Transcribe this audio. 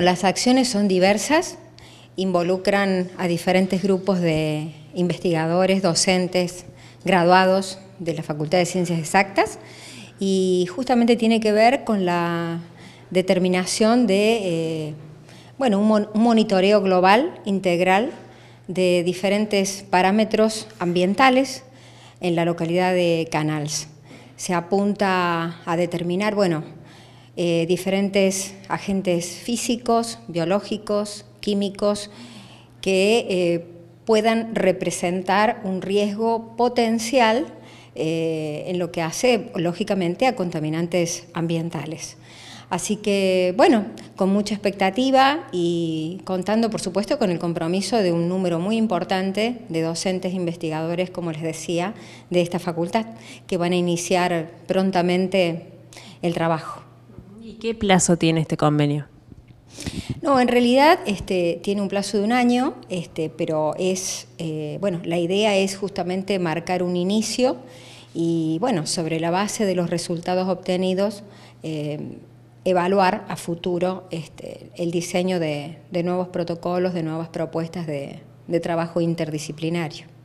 Las acciones son diversas, involucran a diferentes grupos de investigadores, docentes, graduados de la Facultad de Ciencias Exactas y justamente tiene que ver con la determinación de eh, bueno, un, un monitoreo global, integral, de diferentes parámetros ambientales en la localidad de Canals. Se apunta a determinar, bueno, eh, diferentes agentes físicos, biológicos, químicos, que eh, puedan representar un riesgo potencial eh, en lo que hace, lógicamente, a contaminantes ambientales. Así que, bueno, con mucha expectativa y contando, por supuesto, con el compromiso de un número muy importante de docentes investigadores, como les decía, de esta facultad, que van a iniciar prontamente el trabajo. ¿Y qué plazo tiene este convenio? No, en realidad este, tiene un plazo de un año, este, pero es, eh, bueno, la idea es justamente marcar un inicio y, bueno, sobre la base de los resultados obtenidos, eh, evaluar a futuro este, el diseño de, nuevos protocolos, de nuevas propuestas de trabajo interdisciplinario.